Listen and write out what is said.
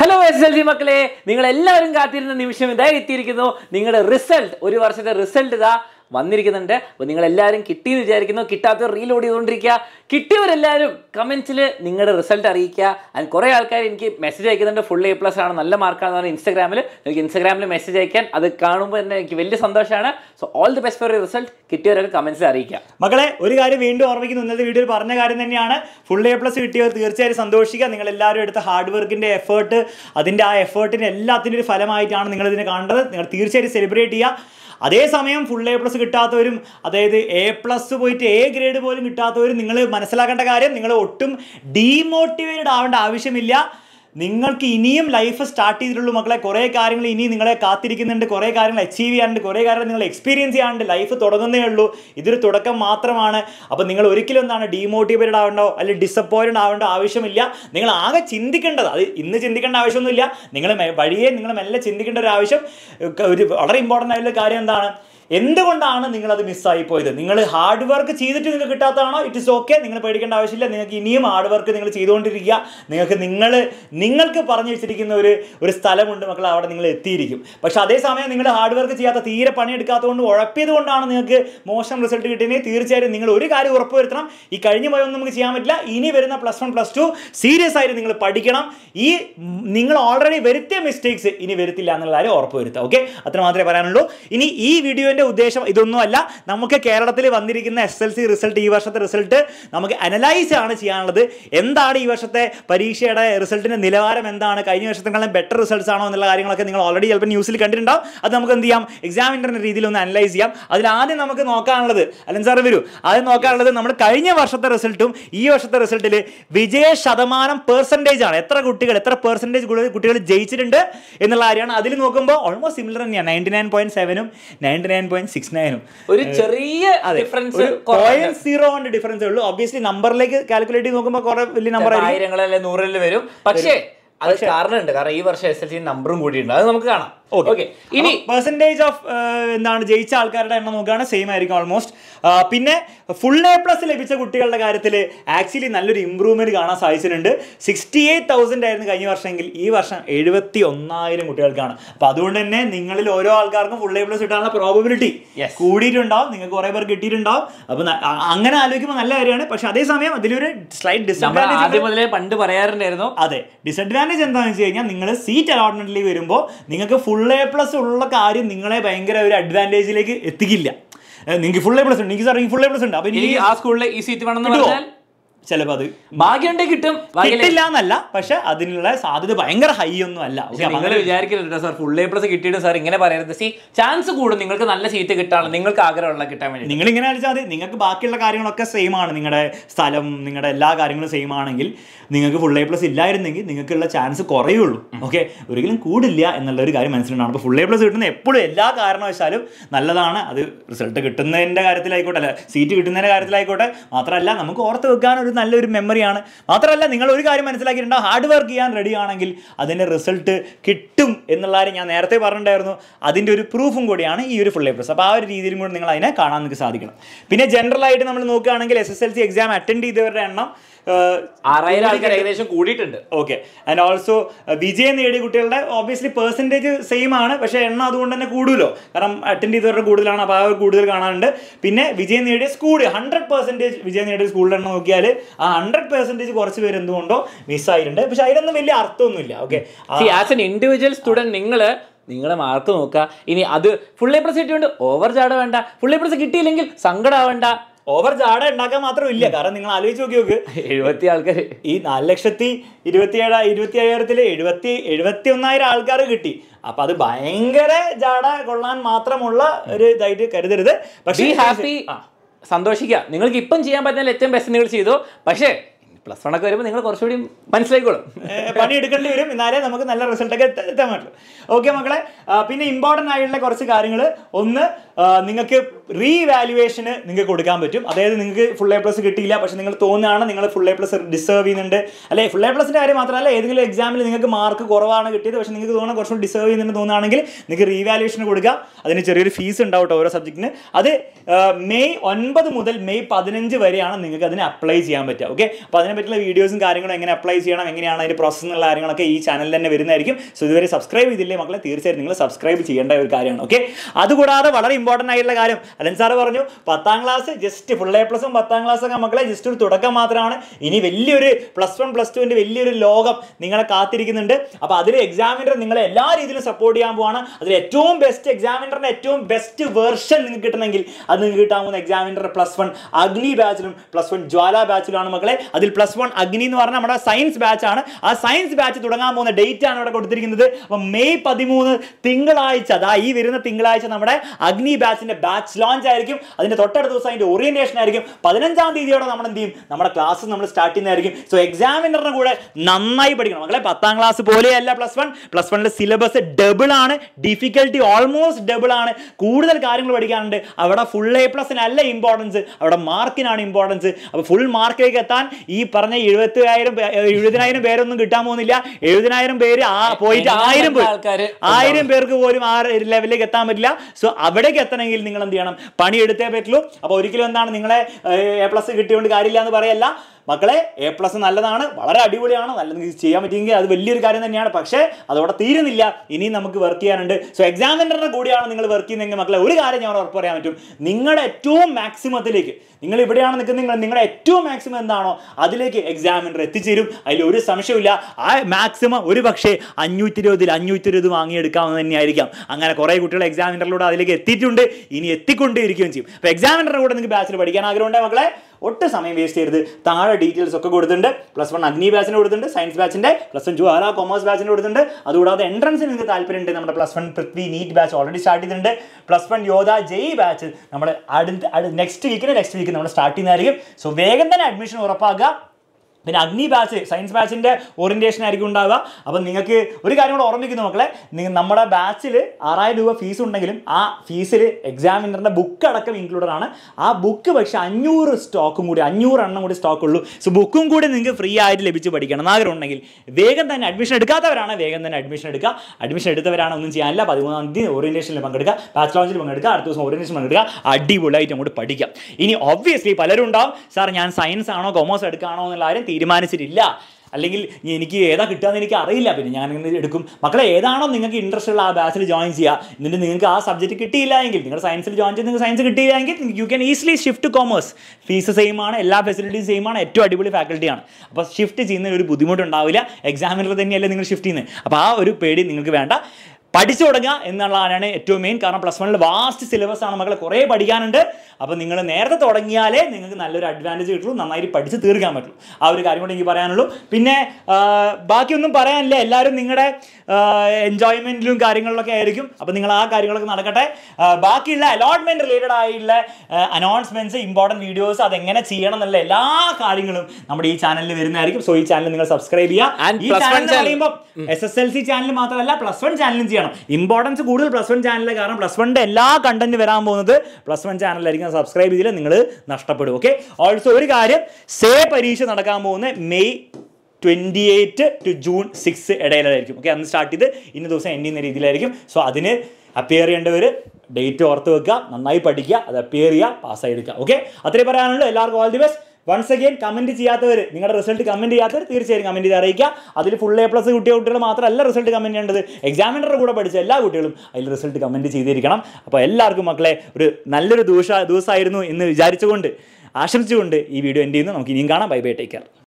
hello S L G മക്കളെ നിങ്ങൾ എല്ലാവരും കാത്തിരുന്ന നിമിഷം ഇതായി എത്തിയിരിക്കുന്നു നിങ്ങളുടെ റിസൾട്ട് ഒരു വർഷത്തെ റിസൾട്ട് ഇതാ വന്നിരിക്കുന്നുണ്ട് അപ്പോൾ നിങ്ങളെല്ലാവരും കിട്ടിയെന്ന് വിചാരിക്കുന്നു കിട്ടാത്തവർ റീലോഡ് ചെയ്തുകൊണ്ടിരിക്കുക കിട്ടിയവരെല്ലാവരും കമൻസിൽ നിങ്ങളുടെ റിസൾട്ട് അറിയിക്കുക ആൻഡ് കുറേ ആൾക്കാർ എനിക്ക് മെസ്സേജ് അയക്കുന്നുണ്ട് ഫുൾ എ പ്ലസ് ആണ് നല്ല മാർക്കാണെന്ന് പറഞ്ഞാൽ ഇൻസ്റ്റാഗ്രാമിൽ എനിക്ക് ഇൻസ്റ്റാഗ്രാമിൽ മെസ്സേജ് അയക്കാൻ അത് കാണുമ്പോൾ തന്നെ എനിക്ക് വലിയ സന്തോഷമാണ് so all the best for result കിട്ടിയവരൊക്കെ കമൻസിൽ അറിയിക്കുക മക്കളെ ഒരു കാര്യം വീണ്ടും ഓർമ്മിക്കുന്നു ഇന്നത്തെ വീഡിയോയിൽ പറഞ്ഞ കാര്യം തന്നെയാണ് ഫുൾ എ പ്ലസ് കിട്ടിയവർ തീർച്ചയായും സന്തോഷിക്കുക നിങ്ങൾ എല്ലാവരും എടുത്ത ഹാർഡ് വർക്കിൻ്റെ എഫേർട്ട് അതിൻ്റെ ആ എഫേർട്ടിൻ്റെ എല്ലാത്തിൻ്റെ ഒരു ഫലമായിട്ടാണ് നിങ്ങളിതിനെ കാണേണ്ടത് നിങ്ങൾ തീർച്ചയായും സെലിബ്രേറ്റ് ചെയ്യുക അതേസമയം ഫുൾ എ പ്ലസ് കിട്ടാത്തവരും അതായത് എ പ്ലസ് പോയിട്ട് എ ഗ്രേഡ് പോലും കിട്ടാത്തവരും നിങ്ങൾ മനസ്സിലാക്കേണ്ട കാര്യം നിങ്ങൾ ഒട്ടും ഡീമോട്ടിവേറ്റഡ് ആവേണ്ട ആവശ്യമില്ല നിങ്ങൾക്ക് ഇനിയും ലൈഫ് സ്റ്റാർട്ട് ചെയ്തിട്ടുള്ളൂ മക്കളെ കുറേ കാര്യങ്ങൾ ഇനി നിങ്ങളെ കാത്തിരിക്കുന്നുണ്ട് കുറേ കാര്യങ്ങൾ അച്ചീവ് ചെയ്യാനുണ്ട് കുറേ കാര്യങ്ങൾ നിങ്ങൾ എക്സ്പീരിയൻസ് ചെയ്യാനുണ്ട് ലൈഫ് തുടങ്ങുന്നേ ഉള്ളൂ ഇതൊരു തുടക്കം മാത്രമാണ് അപ്പോൾ നിങ്ങൾ ഒരിക്കലും എന്താണ് ഡീമോട്ടിവേറ്റഡ് ആവേണ്ടോ അല്ലെങ്കിൽ ഡിസപ്പോയിൻറ്റഡ് ആവേണ്ടോ ആവശ്യമില്ല നിങ്ങൾ ആകെ ചിന്തിക്കേണ്ടത് അത് ഇന്ന് ചിന്തിക്കേണ്ട ആവശ്യമൊന്നുമില്ല നിങ്ങൾ വഴിയെ നിങ്ങൾ മെല്ലെ ചിന്തിക്കേണ്ട ഒരു ആവശ്യം ഒരു വളരെ ഇമ്പോർട്ടൻ്റ് ആയിട്ടുള്ള കാര്യം എന്താണ് എന്തുകൊണ്ടാണ് നിങ്ങൾ അത് മിസ്സായി പോയത് നിങ്ങൾ ഹാർഡ് വർക്ക് ചെയ്തിട്ട് നിങ്ങൾക്ക് കിട്ടാത്തതാണോ ഇറ്റ് ഇസ് ഓക്കെ നിങ്ങൾ പേടിക്കേണ്ട ആവശ്യമില്ല നിങ്ങൾക്ക് ഇനിയും ഹാർഡ് വർക്ക് നിങ്ങൾ ചെയ്തുകൊണ്ടിരിക്കുക നിങ്ങൾക്ക് നിങ്ങൾ നിങ്ങൾക്ക് പറഞ്ഞു വെച്ചിരിക്കുന്ന ഒരു ഒരു സ്ഥലമുണ്ട് മക്കൾ അവിടെ നിങ്ങൾ എത്തിയിരിക്കും പക്ഷേ അതേസമയം നിങ്ങൾ ഹാർഡ് വർക്ക് ചെയ്യാത്ത തീരെ പണിയെടുക്കാത്തതുകൊണ്ട് ഉഴപ്പിയത് കൊണ്ടാണ് നിങ്ങൾക്ക് മോശം റിസൾട്ട് കിട്ടിയത് തീർച്ചയായും നിങ്ങൾ ഒരു കാര്യം ഉറപ്പുവരുത്തണം ഈ കഴിഞ്ഞ പോയൊന്നും നമുക്ക് ചെയ്യാൻ പറ്റില്ല ഇനി വരുന്ന plus one plus two serious ആയിട്ട് നിങ്ങൾ പഠിക്കണം ഈ നിങ്ങൾ ഓൾറെഡി വരുത്തിയ മിസ്റ്റേക്സ് ഇനി വരുത്തില്ല എന്നുള്ള കാര്യം ഉറപ്പുവരുത്തുക ഓക്കെ അത്ര മാത്രമേ പറയാനുള്ളൂ ഇനി ഈ വീഡിയോ വീഡിയോൻ്റെ ഉദ്ദേശം ഇതൊന്നുമല്ല നമുക്ക് കേരളത്തിൽ വന്നിരിക്കുന്ന എസ് എൽ സി റിസൾട്ട് ഈ വർഷത്തെ റിസൾട്ട് നമുക്ക് അനലൈസ് ആണ് ചെയ്യാനുള്ളത് എന്താണ് ഈ വർഷത്തെ പരീക്ഷയുടെ റിസൾട്ടിൻ്റെ നിലവാരം എന്താണ് കഴിഞ്ഞ വർഷത്തെക്കാളും ബെറ്റർ റിസൾട്ട്സ് ആണോ എന്നുള്ള കാര്യങ്ങളൊക്കെ നിങ്ങൾ ഓൾറെഡി ചിലപ്പോൾ ന്യൂസിൽ കണ്ടിട്ടുണ്ടാവും അത് നമുക്ക് എന്ത് ചെയ്യാം എക്സാമിൻ്റെ രീതിയിൽ ഒന്ന് അനലൈസ് ചെയ്യാം അതിൽ ആദ്യം നമുക്ക് നോക്കാനുള്ളത് അലൻ സാർ വരൂ ആദ്യം നോക്കാനുള്ളത് നമ്മൾ കഴിഞ്ഞ വർഷത്തെ റിസൾട്ടും ഈ വർഷത്തെ റിസൾട്ടിൽ വിജയ ശതമാനം പെർസെൻറ്റേജ് ആണ് എത്ര കുട്ടികൾ എത്ര പെർസെൻറ്റേജ് കുട്ടികൾ ജയിച്ചിട്ടുണ്ട് എന്നുള്ള കാര്യമാണ് അതിൽ നോക്കുമ്പോൾ ഓൾമോസ്റ്റ് സിമിലർ തന്നെയാണ് നയൻറ്റി നയൻ പോയിൻറ്റ് സെവനും നയൻറ്റി നയൻ പോയിന്റ് സിക്സ് നയനും ഒരു ചെറിയ ഡിഫറൻസ് പോയിന്റ് സീറോ ആണ് ഡിഫറൻസേ ഉള്ളൂ ഒബ്വിയസ്ലി നമ്പറിലേക്ക് കാൽക്കുലേറ്റ് ചെയ്ത് നോക്കുമ്പോൾ കുറെ വലിയ നമ്പർ ആയിരങ്ങളല്ലേ നൂറിൽ വരും പക്ഷേ അത് കാരണമുണ്ട് കാരണം ഈ വർഷം എസ് എൽ സി നമ്പറും കൂടിയിട്ടുണ്ട് അത് നമുക്ക് കാണാം ഓക്കെ ഇനി പെർസെൻറ്റേജ് ഓഫ് എന്താണ് ജയിച്ച ആൾക്കാരുടെ എണ്ണം നോക്കുകയാണെങ്കിൽ സെയിം ആയിരിക്കും ഓൾമോസ്റ്റ് പിന്നെ ഫുൾ എ പ്ലസ് ലഭിച്ച കുട്ടികളുടെ കാര്യത്തിൽ ആക്ച്വലി നല്ലൊരു ഇമ്പ്രൂവ്മെൻറ്റ് കാണാൻ സാധിച്ചിട്ടുണ്ട് സിക്സ്റ്റി എയ്റ്റ് തൗസൻഡ് ആയിരുന്നു കഴിഞ്ഞ വർഷമെങ്കിൽ ഈ വർഷം എഴുപത്തി ഒന്നായിരം കുട്ടികൾക്കാണ് അപ്പോൾ അതുകൊണ്ട് തന്നെ നിങ്ങളിൽ ഓരോ ആൾക്കാർക്കും ഫുൾ എ പ്ലസ് കിട്ടാനുള്ള പ്രോബബിലിറ്റി കൂടിയിട്ടുണ്ടാവും നിങ്ങൾക്ക് കുറേ പേർ കിട്ടിയിട്ടുണ്ടാവും അപ്പം അങ്ങനെ ആലോചിക്കുമ്പോൾ നല്ല കാര്യമാണ് പക്ഷേ അതേസമയം അതിലൊരു സ്ലൈറ്റ് ഡിസഡ്വാൻറ്റേജ് ആദ്യം പണ്ട് പറയാറുണ്ടായിരുന്നു അതെ ഡിസഡ്വാൻറ്റേജ് എന്താണെന്ന് വെച്ച് കഴിഞ്ഞാൽ നിങ്ങൾ സീറ്റ് അലോട്ട്മെന്റിൽ വരുമ്പോൾ നിങ്ങൾക്ക് ഫുൾ എ പ്ലസ് ഉള്ള കാര്യം നിങ്ങളെ ഭയങ്കര ഒരു അഡ്വാൻറ്റേജിലേക്ക് എത്തിക്കില്ല നിങ്ങൾക്ക് ഫുൾ എ പ്ലസ് ഉണ്ട് എനിക്ക് സാർ ഫുൾ എ പ്ലസ് ഉണ്ട് അപ്പോൾ ഈ ആ സ്കൂളിലെ ഈ സീറ്റ് വേണമെന്ന് പറഞ്ഞാൽ ചിലപ്പോ അത് ഭാഗ്യമുണ്ടെങ്കിൽ കിട്ടും കിട്ടില്ല എന്നല്ല പക്ഷെ അതിനുള്ള സാധ്യത ഭയങ്കര ഹൈ ഒന്നും അല്ല നിങ്ങൾ വിചാരിക്കലുണ്ടോ സാർ ഫുൾ എ പ്ലസ് കിട്ടിയിട്ട് സാർ ഇങ്ങനെ പറയരുത് സി ചാൻസ് കൂടും നിങ്ങൾക്ക് നല്ല സീറ്റ് കിട്ടാനുള്ള നിങ്ങൾക്ക് ആഗ്രഹമുള്ള കിട്ടാൻ വേണ്ടി നിങ്ങൾ ഇങ്ങനെ അടിച്ചാൽ മതി നിങ്ങൾക്ക് ബാക്കിയുള്ള കാര്യങ്ങളൊക്കെ സെയിം ആണ് നിങ്ങളുടെ സ്ഥലം നിങ്ങളുടെ എല്ലാ കാര്യങ്ങളും സെയിം ആണെങ്കിൽ നിങ്ങൾക്ക് ഫുൾ എ പ്ലസ് ഇല്ലായിരുന്നെങ്കിൽ നിങ്ങൾക്കുള്ള ചാൻസ് കുറയുള്ളൂ ഓക്കെ ഒരിക്കലും കൂടില്ല എന്നുള്ള ഒരു കാര്യം മനസ്സിലുണ്ടാണ് അപ്പോൾ ഫുൾ എ പ്ലസ് കിട്ടുന്ന എപ്പോഴും എല്ലാ കാരണവശാലും നല്ലതാണ് അത് റിസൾട്ട് കിട്ടുന്നതിൻ്റെ കാര്യത്തിലായിക്കോട്ടെ അല്ല സീറ്റ് കിട്ടുന്നതിൻ്റെ കാര്യത്തിലായിക്കോട്ടെ മാത്രമല്ല നമുക്ക് ഓർത്ത് വെക്കാൻ ഒരു നല്ലൊരു മെമ്മറിയാണ് മാത്രമല്ല നിങ്ങൾ ഒരു കാര്യം മനസ്സിലാക്കിയിട്ടുണ്ട് ഹാർഡ് വർക്ക് ചെയ്യാൻ റെഡി ആണെങ്കിൽ അതിൻ്റെ റിസൾട്ട് കിട്ടും എന്നുള്ള കാര്യം ഞാൻ നേരത്തെ പറഞ്ഞിട്ടുണ്ടായിരുന്നു അതിൻ്റെ ഒരു പ്രൂഫും കൂടിയാണ് ഈ ഒരു ഫുൾ എ പ്ലസ് അപ്പോൾ ആ ഒരു രീതിയിലും കൂടി നിങ്ങൾ അതിനെ കാണാൻ നിങ്ങൾക്ക് സാധിക്കണം പിന്നെ ജനറലായിട്ട് നമ്മൾ നോക്കുകയാണെങ്കിൽ S S L C exam attend ചെയ്തവരുടെ എണ്ണം ഏകദേശം കൂടിയിട്ടുണ്ട് ഓക്കെ ആൻഡ് ഓൾസോ വിജയം നേടിയ കുട്ടികളുടെ ഓബിയസ്ലി പെർസെൻറ്റേജ് സെയിം ആണ് പക്ഷേ എണ്ണം അതുകൊണ്ട് തന്നെ കൂടുതലോ കാരണം അറ്റൻഡ് ചെയ്തവരുടെ കൂടുതലാണ് അപ്പോൾ ആ കൂടുതൽ കാണാനുണ്ട് പിന്നെ വിജയം നേടിയ സ്കൂൾ ഹൺഡ്രഡ് പെർസെൻറ്റേജ് വിജയം നേടിയ സ്കൂളിൽ എണ്ണം നോക്കിയാൽ ആ ഹൺഡ്രഡ് പെർസെൻറ്റേജ് കുറച്ച് പേര് എന്തുകൊണ്ടോ മിസ്സായിട്ടുണ്ട് പക്ഷെ അതിനൊന്നും വലിയ അർത്ഥമൊന്നുമില്ല okay as an individual student നിങ്ങൾ നിങ്ങളുടെ മാർക്ക് നോക്കുക ഇനി അത് ഫുൾ എ പ്ലസ് കിട്ടിയുണ്ട് ഓവർ ചാടുക വേണ്ട ഫുൾ എ പ്ലസ് കിട്ടിയില്ലെങ്കിൽ സങ്കടമാവേണ്ട ഓവർ ജാട ഉണ്ടാക്കാൻ ഇല്ല കാരണം നിങ്ങൾ ആലോചിച്ച് നോക്കി നോക്ക് എഴുപത്തി ആൾക്കാർ ഈ നാല് ലക്ഷത്തി ഇരുപത്തിയേഴ ഇരുപത്തി അയ്യായിരത്തിൽ എഴുപത്തി എഴുപത്തി ഒന്നായിരം ആൾക്കാർ കിട്ടി അപ്പൊ അത് ഭയങ്കര ജാട കൊള്ളാൻ മാത്രമുള്ള ഒരു ഇതായിട്ട് കരുതരുത് പക്ഷേ ഹാപ്പി സന്തോഷിക്കുക നിങ്ങൾക്ക് ഇപ്പം ചെയ്യാൻ പറ്റുന്ന ഏറ്റവും ബെസ്റ്റ് നിങ്ങൾ ചെയ്തു പക്ഷേ പ്ലസ് വൺ ഒക്കെ വരുമ്പോൾ നിങ്ങൾ കുറച്ചുകൂടി മനസ്സിലാക്കിക്കോളും പണി എടുക്കേണ്ടി വരും എന്നാലേ നമുക്ക് നല്ല റിസൾട്ടൊക്കെ എത്താൻ പറ്റുള്ളൂ ഓക്കെ മക്കളെ പിന്നെ ഇമ്പോർട്ടൻ്റ് ആയിട്ടുള്ള കുറച്ച് കാര്യങ്ങൾ ഒന്ന് നിങ്ങൾക്ക് റീവാലുവേഷന് നിങ്ങൾക്ക് കൊടുക്കാൻ പറ്റും അതായത് നിങ്ങൾക്ക് ഫുൾ എ പ്ലസ് കിട്ടിയില്ല പക്ഷെ നിങ്ങൾ തോന്നുകയാണ് നിങ്ങൾ ഫുൾ എ പ്ലസ് ഡിസേർവ് ചെയ്യുന്നുണ്ട് അല്ലെ ഫുൾ എ പ്ലസിൻ്റെ കാര്യം മാത്രമല്ല ഏതെങ്കിലും എക്സാമിൽ നിങ്ങൾക്ക് മാർക്ക് കുറവാണ് കിട്ടിയത് പക്ഷെ നിങ്ങൾക്ക് തോന്നണം കുറച്ചും ഡിസേർവ് ചെയ്യുന്നുണ്ട് തോന്നുകയാണെങ്കിൽ നിങ്ങൾക്ക് റീവാലുവേഷന് കൊടുക്കുക അതിന് ചെറിയൊരു ഫീസ് ഉണ്ടാവും ഓരോ സബ്ജക്റ്റിന് അത് മെയ് ഒൻപത് മുതൽ മെയ് പതിനഞ്ച് വരെയാണ് നിങ്ങൾക്ക് അതിന് അപ്ലൈ ചെയ്യാൻ പറ്റുക ഓക്കെ അപ്പോൾ അതിനെ പറ്റിയുള്ള വീഡിയോസും കാര്യങ്ങളും എങ്ങനെ അപ്ലൈ ചെയ്യണം എങ്ങനെയാണ് അതിൻ്റെ പ്രോസസ്സ് എന്നുള്ള കാര്യങ്ങളൊക്കെ ഈ ചാനലിൽ തന്നെ വരുന്നതായിരിക്കും സോ ഇതുവരെ സബ്സ്ക്രൈബ് ചെയ്തില്ലേ മക്കളെ തീർച്ചയായും നിങ്ങൾ സബ്സ്ക്രൈബ് ചെയ്യേണ്ട ഒരു കാര്യമാണ് ഓക്കെ അതുകൂടാതെ വളരെ ഇമ്പോർട്ടൻ്റ് ആയിട്ടുള്ള കാര്യം അലൻ സാറ് പറഞ്ഞു പത്താം ക്ലാസ് ജസ്റ്റ് ഫുൾ എ പ്ലസും പത്താം ക്ലാസ്സൊക്കെ മക്കളെ ജസ്റ്റ് ഒരു തുടക്കം മാത്രമാണ് ഇനി വലിയൊരു പ്ലസ് വൺ പ്ലസ് ടുവിൻ്റെ വലിയൊരു ലോകം നിങ്ങളെ കാത്തിരിക്കുന്നുണ്ട് അപ്പോൾ അതിൽ എക്സാമിനർ നിങ്ങളെ എല്ലാ രീതിയിലും സപ്പോർട്ട് ചെയ്യാൻ പോവാണ് അതിൽ ഏറ്റവും ബെസ്റ്റ് എക്സാമിനറിൻ്റെ ഏറ്റവും ബെസ്റ്റ് വേർഷൻ നിങ്ങൾക്ക് കിട്ടണമെങ്കിൽ അത് നിങ്ങൾക്ക് കിട്ടാൻ പോകുന്ന എക്സാമിനർ പ്ലസ് വൺ അഗ്നി ബാച്ചിലും പ്ലസ് വൺ ജ്വാല ആണ് മക്കളെ അതിൽ പ്ലസ് വൺ അഗ്നി എന്ന് പറഞ്ഞാൽ നമ്മുടെ സയൻസ് ബാച്ച് ആണ് ആ സയൻസ് ബാച്ച് തുടങ്ങാൻ പോകുന്ന ഡേറ്റ് ആണ് ഇവിടെ കൊടുത്തിരിക്കുന്നത് അപ്പം മെയ് പതിമൂന്ന് തിങ്കളാഴ്ച അതാ ഈ വരുന്ന തിങ്കളാഴ്ച നമ്മുടെ അഗ്നി ബാച്ചിന്റെ ബാച്ച് ലോഞ്ച് ആയിരിക്കും അതിന്റെ തൊട്ടടുത്ത ദിവസം അതിന്റെ ഓറിയന്റേഷൻ ആയിരിക്കും പതിനഞ്ചാം തീയതിയോടെ നമ്മൾ എന്ത് ചെയ്യും നമ്മുടെ ക്ലാസ് നമ്മൾ സ്റ്റാർട്ട് ചെയ്യുന്നതായിരിക്കും സോ എക്സാമിനറിന് കൂടെ നന്നായി പഠിക്കണം മക്കളെ പത്താം ക്ലാസ് പോലെയല്ല പ്ലസ് വൺ പ്ലസ് വണ്ണിലെ സിലബസ് ഡബിൾ ആണ് ഡിഫിക്കൽട്ടി ഓൾമോസ്റ്റ് ഡബിൾ ആണ് കൂടുതൽ കാര്യങ്ങൾ പഠിക്കാനുണ്ട് അവിടെ ഫുൾ എ പ്ലസിനല്ല ഇമ്പോർട്ടൻസ് അവിടെ മാർക്കിനാണ് ഇമ്പോർട്ടൻസ് അപ്പോൾ ഫുൾ മാർക്കിലേക്ക് എത്താൻ ഈ പറഞ്ഞ എഴുപത്തിനായിരം എഴുപതിനായിരം പേരൊന്നും കിട്ടാൻ പോകുന്നില്ല എഴുപതിനായിരം പേര് പോയിട്ട് ആയിരം പേര് ആയിരം പേർക്ക് പോലും ആ ലെവലിലേക്ക് എത്താൻ പറ്റില്ല സോ അവിടേക്ക് എത്തണമെങ്കിൽ നിങ്ങൾ എന്ത് ചെയ്യണം പണിയെടുത്തേ പറ്റുള്ളൂ അപ്പോൾ ഒരിക്കലും എന്താണ് നിങ്ങളെ എ പ്ലസ് കിട്ടിയോണ്ട് കാര്യമില്ല എന്ന് പറയല്ല മക്കളെ എ പ്ലസ് നല്ലതാണ് വളരെ അടിപൊളിയാണ് നല്ല നിങ്ങൾക്ക് ചെയ്യാൻ പറ്റിയെങ്കിൽ അത് വലിയൊരു കാര്യം തന്നെയാണ് പക്ഷേ അതോടെ തീരുന്നില്ല ഇനിയും നമുക്ക് വർക്ക് ചെയ്യാനുണ്ട് സോ എക്സാം കൂടിയാണ് നിങ്ങൾ വർക്ക് ചെയ്യുന്നതെങ്കിൽ മക്കളെ ഒരു കാര്യം ഞാൻ ഉറപ്പ് പറയാൻ പറ്റും നിങ്ങളുടെ ഏറ്റവും മാക്സിമത്തിലേക്ക് നിങ്ങൾ ഇവിടെയാണ് നിൽക്കുന്നത് നിങ്ങളുടെ ഏറ്റവും മാക്സിമം എന്താണോ അതിലേക്ക് എക്സാമിനർ എത്തിച്ചേരും അതിൽ ഒരു സംശയമില്ല ആ മാക്സിമം ഒരു പക്ഷേ അഞ്ഞൂറ്റി ഇരുപതിൽ അഞ്ഞൂറ്റി ഇരുപത് വാങ്ങിയെടുക്കാമെന്ന് തന്നെയായിരിക്കാം അങ്ങനെ കുറേ കുട്ടികൾ എക്സാമിനറിലൂടെ അതിലേക്ക് എത്തിയിട്ടുണ്ട് ഇനി എത്തിക്കൊണ്ടേയിരിക്കുകയും ചെയ്യും അപ്പോൾ എക്സാമിനറുടെ കൂടെ നിങ്ങൾക്ക് ബാച്ചിൽ പഠിക്കാൻ ആഗ്രഹമുണ്ടേ മക്കളെ ഒട്ടും സമയം വേസ്റ്റ് ചെയ്യരുത് താഴെ ഡീറ്റെയിൽസ് ഒക്കെ കൊടുത്തിട്ടുണ്ട് പ്ലസ് വൺ അഗ്നി ബാച്ചിന് കൊടുത്തിട്ടുണ്ട് സയൻസ് ബാച്ചിൻ്റെ പ്ലസ് വൺ ജുഹാല കൊമേഴ്സ് ബാച്ചിന് കൊടുത്തിട്ടുണ്ട് അതുകൂടാതെ എൻട്രൻസിന് നിങ്ങൾക്ക് താല്പര്യമുണ്ട് നമ്മുടെ plus one Prithvi NEET batch already start ചെയ്തിട്ടുണ്ട് plus one Yodha JEE batch നമ്മൾ അടുത്ത നെക്സ്റ്റ് വീക്കിന് നെക്സ്റ്റ് വീക്ക് നമ്മൾ സ്റ്റാർട്ട് ചെയ്യുന്നതായിരിക്കും സോ വേഗം തന്നെ അഡ്മിഷൻ ഉറപ്പാക്കുക പിന്നെ അഗ്നി ബാച്ച് സയൻസ് ബാച്ചിൻ്റെ ഓറിയൻറ്റേഷൻ ആയിരിക്കും ഉണ്ടാവുക അപ്പം നിങ്ങൾക്ക് ഒരു കാര്യം കൂടെ ഓർമ്മിക്കുന്നു മക്കളെ നിങ്ങൾ നമ്മുടെ ബാച്ചിൽ ആറായിരം രൂപ ഫീസ് ഉണ്ടെങ്കിലും ആ ഫീസിൽ എക്സാമിനറിൻ്റെ ബുക്ക് അടക്കം ഇൻക്ലൂഡഡ് ആണ് ആ ബുക്ക് പക്ഷേ അഞ്ഞൂറ് സ്റ്റോക്കും കൂടി അഞ്ഞൂറ് എണ്ണം കൂടി സ്റ്റോക്ക് ഉള്ളൂ സോ ബുക്കും കൂടി നിങ്ങൾക്ക് ഫ്രീ ആയിട്ട് ലഭിച്ച് പഠിക്കണം ആഗ്രഹം ഉണ്ടെങ്കിൽ വേഗം തന്നെ അഡ്മിഷൻ എടുക്കാത്തവരാണ് വേഗം തന്നെ അഡ്മിഷൻ എടുക്കുക അഡ്മിഷൻ എടുത്തവരാണ് ഒന്നും ചെയ്യാനില്ല പതിമൂന്നാം തീയതി ഓറിയൻറ്റേഷനിൽ പങ്കെടുക്കുക ബാച്ച് ലോഞ്ചിൽ പങ്കെടുക്കുക അടുത്ത ദിവസം ഓറിയൻറ്റേഷൻ പങ്കെടുക്കുക അടിപൊളിയായിട്ട് അങ്ങോട്ട് പഠിക്കാം ഇനി ഒബ്വിയസ്ലി പലരും ഉണ്ടാവും സാർ ഞാൻ സയൻസ് ആണോ കൊമേഴ്സ് എടുക്കുകയാണോ എന്നുള്ള കാര്യം തീരുമാനിച്ചിട്ടില്ല അല്ലെങ്കിൽ എനിക്ക് ഏതാ കിട്ടുകയെന്ന് എനിക്ക് അറിയില്ല പിന്നെ ഞാൻ ഇങ്ങനെ എടുക്കും മക്കളെ ഏതാണോ നിങ്ങൾക്ക് ഇൻട്രസ്റ്റ് ഉള്ള ആ ബാച്ചിൽ ജോയിൻ ചെയ്യുക എന്നിട്ട് നിങ്ങൾക്ക് ആ സബ്ജക്റ്റ് കിട്ടിയില്ല എങ്കിൽ നിങ്ങൾ സയൻസിൽ ജോയിൻ ചെയ്ത് നിങ്ങൾക്ക് സയൻസ് കിട്ടിയില്ലെങ്കിൽ you can easily shift commerce fees same ആണ് എല്ലാ ഫെസിലിറ്റീസ് സെയിം ആണ് ഏറ്റവും അടിപൊളി ഫാക്കൽറ്റിയാണ് അപ്പോൾ ഷിഫ്റ്റ് ചെയ്യുന്നതിന് ഒരു ബുദ്ധിമുട്ടുണ്ടാവില്ല എക്സാമിനർ തന്നെയല്ലേ നിങ്ങൾ ഷിഫ്റ്റ് ചെയ്യുന്നത് അപ്പോൾ ആ ഒരു പേടി നിങ്ങൾക്ക് വേണ്ട പഠിച്ചു തുടങ്ങുക എന്നുള്ളതാണ് ഏറ്റവും മെയിൻ കാരണം പ്ലസ് വണ്ണിൽ വാസ്റ്റ് സിലബസ് ആണ് മക്കളെ കുറേ പഠിക്കാനുണ്ട് അപ്പോൾ നിങ്ങൾ നേരത്തെ തുടങ്ങിയാലേ നിങ്ങൾക്ക് നല്ലൊരു അഡ്വാൻറ്റേജ് കിട്ടുള്ളൂ നന്നായിട്ട് പഠിച്ച് തീർക്കാൻ പറ്റുള്ളൂ ആ ഒരു കാര്യം കൂടെ എനിക്ക് പറയാനുള്ളൂ പിന്നെ ബാക്കിയൊന്നും പറയാനില്ല എല്ലാവരും നിങ്ങളുടെ എൻജോയ്മെൻറ്റിലും കാര്യങ്ങളിലൊക്കെ ആയിരിക്കും അപ്പോൾ നിങ്ങൾ ആ കാര്യങ്ങളൊക്കെ നടക്കട്ടെ ബാക്കിയുള്ള അലോട്ട്മെൻറ്റ് റിലേറ്റഡ് ആയിട്ടുള്ള അനൗൺസ്മെൻറ്റ്സ് ഇമ്പോർട്ടൻറ്റ് വീഡിയോസ് അതെങ്ങനെ ചെയ്യണം എന്നുള്ള എല്ലാ കാര്യങ്ങളും നമ്മുടെ ഈ ചാനലിൽ വരുന്നതായിരിക്കും സോ ഈ ചാനൽ നിങ്ങൾ സബ്സ്ക്രൈബ് ചെയ്യുക ഈ S S L C channel മാത്രമല്ല പ്ലസ് വൺ ചാനലും ചെയ്യണം ഇമ്പോർട്ടൻസ് കൂടുതൽ പ്ലസ് വൺ ചാനലിൽ കാരണം പ്ലസ് വണ്ണിൻ്റെ എല്ലാ കണ്ടന്റ് വരാൻ പോകുന്നത് പ്ലസ് വൺ ചാനലായിരിക്കും സബ്സ്ക്രൈബ് ചെയ്തില്ല നിങ്ങൾ നഷ്ടപ്പെടും ഓക്കെ ഓൾസോ ഒരു കാര്യം സേ പരീക്ഷ നടക്കാൻ പോകുന്ന May twenty eight to June six ഇടയിലായിരിക്കും ഓക്കെ അന്ന് സ്റ്റാർട്ട് ചെയ്ത് ഇന്ന ദിവസം എൻഡ് ചെയ്യുന്ന രീതിയിലായിരിക്കും സോ അതിന് അപ്പിയർ ചെയ്യേണ്ടവർ ഡേറ്റ് ഓർത്ത് വെക്കുക നന്നായി പഠിക്കുക അത് അപ്പിയർ ചെയ്യുക പാസ്സായി എടുക്കുക ഓക്കെ അത്രയും പറയാനുള്ളൂ എല്ലാവർക്കും all the best once again comment ചെയ്യാത്തവർ നിങ്ങളുടെ റിസൾട്ട് കമൻറ്റ് ചെയ്യാത്തവർ തീർച്ചയായും കമൻറ്റ് ചെയ്ത് അറിയിക്കുക അതിൽ ഫുൾ എ പ്ലസ് കിട്ടിയ കുട്ടികൾ മാത്രമല്ല റിസൾട്ട് കമൻറ്റ് ചെയ്യേണ്ടത് എക്സാമിനറുടെ കൂടെ പഠിച്ച എല്ലാ കുട്ടികളും അതിൽ റിസൾട്ട് കമൻറ്റ് ചെയ്തിരിക്കണം അപ്പോൾ എല്ലാവർക്കും മക്കളെ ഒരു നല്ലൊരു ദിവസമായിരുന്നു എന്ന് വിചാരിച്ചുകൊണ്ട് ആശംസിച്ചുകൊണ്ട് ഈ വീഡിയോ എൻ്റെ ചെയ്യുന്നു നമുക്ക് ഇനിയും കാണാം ബൈ ബൈ ടേക്ക് കെയർ